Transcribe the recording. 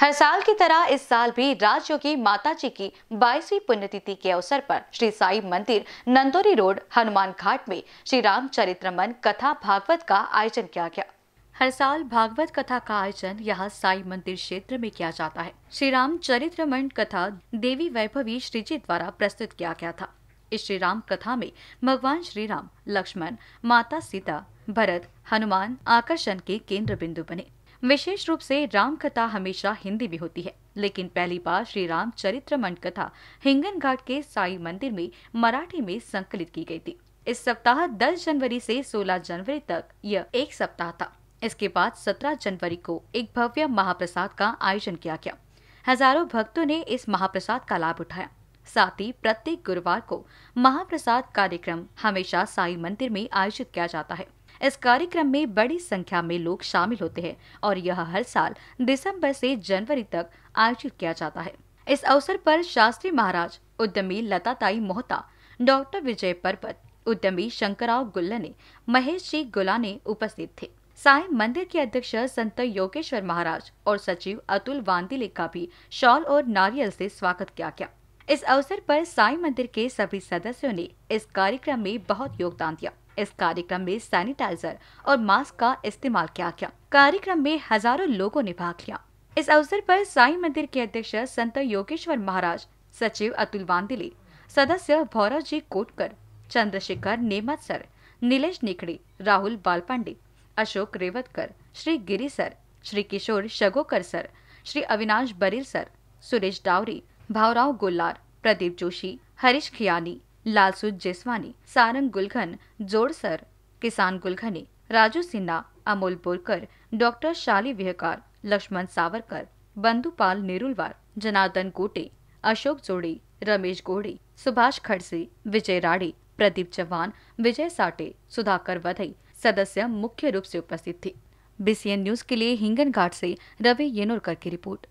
हर साल की तरह इस साल भी राजयोगी माता जी की बाईसवीं पुण्यतिथि के अवसर पर श्री साई मंदिर नंदोरी रोड हनुमान घाट में श्री रामचरित्रमन कथा भागवत का आयोजन किया गया हर साल भागवत कथा का आयोजन यहाँ साई मंदिर क्षेत्र में किया जाता है श्री राम चरित्रमन कथा देवी वैभवी श्री जी द्वारा प्रस्तुत किया गया था इस श्री राम कथा में भगवान श्री राम लक्ष्मण माता सीता भरत हनुमान आकर्षण के केंद्र बिंदु बने विशेष रूप से राम कथा हमेशा हिंदी में होती है लेकिन पहली बार श्री राम चरित्रमन कथा हिंगन घाट के साई मंदिर में मराठी में संकलित की गई थी इस सप्ताह 10 जनवरी से 16 जनवरी तक यह एक सप्ताह था इसके बाद 17 जनवरी को एक भव्य महाप्रसाद का आयोजन किया गया हजारों भक्तों ने इस महाप्रसाद का लाभ उठाया साथ ही प्रत्येक गुरुवार को महाप्रसाद कार्यक्रम हमेशा साई मंदिर में आयोजित किया जाता है इस कार्यक्रम में बड़ी संख्या में लोग शामिल होते हैं और यह हर साल दिसंबर से जनवरी तक आयोजित किया जाता है इस अवसर पर शास्त्री महाराज उद्यमी लताताई मोहता डॉक्टर विजय पर्वत उद्यमी शंकरराव गुल्ला ने महेश जी गुला ने उपस्थित थे साई मंदिर के अध्यक्ष संत योगेश्वर महाराज और सचिव अतुल वांदिले का भी शॉल और नारियल से स्वागत किया गया इस अवसर पर साई मंदिर के सभी सदस्यों ने इस कार्यक्रम में बहुत योगदान दिया इस कार्यक्रम में सैनिटाइजर और मास्क का इस्तेमाल किया गया कार्यक्रम में हजारों लोगों ने भाग लिया इस अवसर पर साई मंदिर के अध्यक्ष संत योगेश्वर महाराज सचिव अतुल वांदिले सदस्य भौरव जी Kotkar Chandrashekhar Nemat sir Nilesh Nikde Rahul Balpande Ashok Revatkar Shri Giri sir Shri Kishore Shagokar sir Shri Avinash Baril sir Suresh Dawari Bhaurao Gollar Pradeep Joshi Harish Khiyani Lalsu Jeswani Sarang Gulkhan Jodsar किसान गुलखनी राजू सिन्हा अमोल बोरकर डॉक्टर शाली विहकार लक्ष्मण सावरकर बंधुपाल नेरुलवार जनार्दन गोटे अशोक जोड़ी रमेश गोड़े सुभाष खड़से विजय राड़े प्रदीप चौहान विजय साटे सुधाकर वधई सदस्य मुख्य रूप से उपस्थित थे बीसीएन न्यूज के लिए हिंगन घाट से रवि येनोरकर की रिपोर्ट